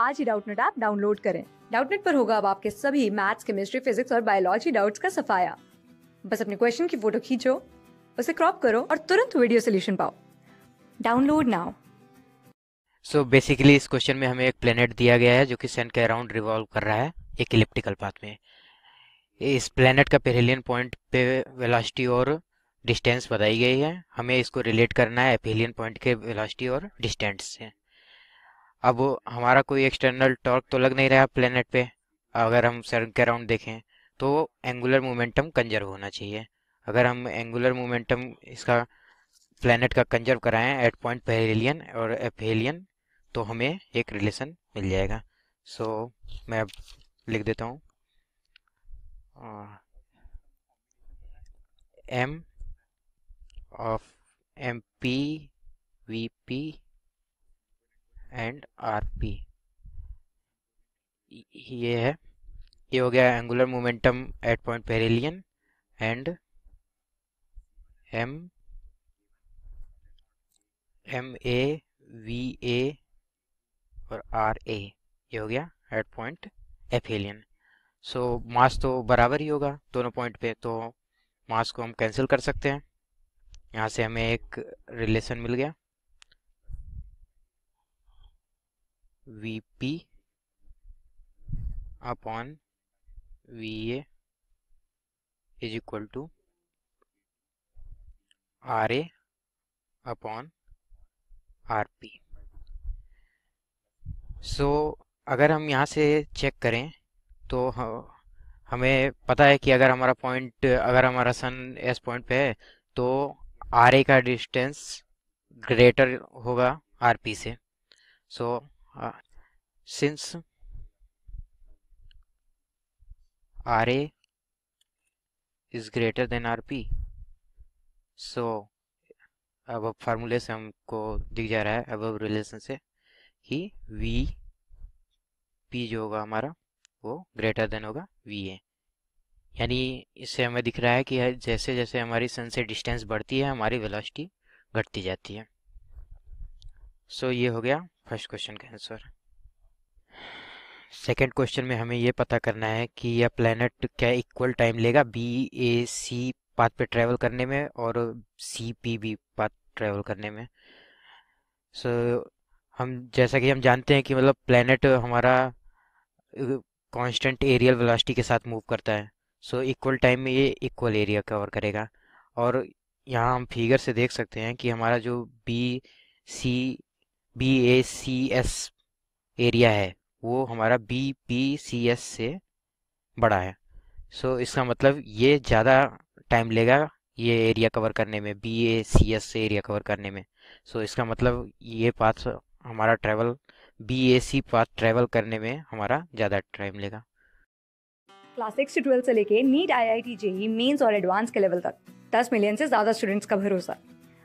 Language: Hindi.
आज ही डाउटनेट ऐप डाउनलोड करें डाउटनेट पर होगा अब आपके सभी मैथ्स केमिस्ट्री फिजिक्स और बायोलॉजी डाउट्स का सफाया बस अपने क्वेश्चन की फोटो खींचो उसे क्रॉप करो और तुरंत वीडियो सोल्यूशन पाओ डाउनलोड नाउ सो बेसिकली इस क्वेश्चन में हमें एक प्लेनेट दिया गया है जो कि सन के अराउंड रिवॉल्व कर रहा है एक इलिप्टिकल पाथ में इस प्लेनेट का पेरेलियन पॉइंट पे वेलोसिटी और डिस्टेंस बताई गई है हमें इसको रिलेट करना है पेहेलियन पॉइंट के वेलोसिटी और डिस्टेंस से अब हमारा कोई एक्सटर्नल टॉर्क तो लग नहीं रहा प्लेनेट पे अगर हम सर्ग के अराउंड देखें तो एंगुलर मोमेंटम कंजर्व होना चाहिए अगर हम एंगुलर मोमेंटम इसका प्लेनेट का कंजर्व कराएं एट पॉइंट पहलियन और एफेलियन तो हमें एक रिलेशन मिल जाएगा सो so, मैं अब लिख देता हूँ M of M P V P and R P ये है ये हो गया angular momentum at point perihelion and M M A V A और आर ए ये हो गया एट पॉइंट एफेलियन सो मास तो बराबर ही होगा दोनों पॉइंट पे तो मास को हम कैंसिल कर सकते हैं यहाँ से हमें एक रिलेशन मिल गया VP upon VA is equal to RA upon RP so so, अगर हम यहाँ से चेक करें तो हमें पता है कि अगर हमारा पॉइंट अगर हमारा सन एस पॉइंट पे है तो आर ए का डिस्टेंस ग्रेटर होगा आर पी से so so, uh, since RA is greater than RP so अब फार्मूले से हमको दिख जा रहा है अब रिलेशन से कि वी पी जो होगा हमारा वो ग्रेटर देन होगा वी ए यानी इससे हमें दिख रहा है कि जैसे जैसे हमारी सन से डिस्टेंस बढ़ती है हमारी वेलोसिटी घटती जाती है सो so, ये हो गया फर्स्ट क्वेश्चन का आंसर सेकेंड क्वेश्चन में हमें ये पता करना है कि यह प्लानट क्या इक्वल टाइम लेगा बी ए सी पाथ पे ट्रैवल करने में और C P B path travel करने में सो so, हम जैसा कि हम जानते हैं कि मतलब प्लानट हमारा कांस्टेंट एरियल वेलोसिटी के साथ मूव करता है सो इक्वल टाइम में ये इक्वल एरिया कवर करेगा और यहाँ हम फिगर से देख सकते हैं कि हमारा जो B C B A C S area है वो हमारा बी पी सी एस से बड़ा है सो so, इसका मतलब ये ज़्यादा टाइम लेगा ये एरिया कवर करने में बी ए सी एस से एरिया कवर करने में सो so, इसका मतलब ये पाथ हमारा travel B A C path travel करने में हमारा ज़्यादा टाइम लेगा क्लास सिक्स से ट्वेल्थ से लेके NEET I I T JEE mains और एडवांस के लेवल तक दस मिलियन से ज़्यादा स्टूडेंट्स का भरोसा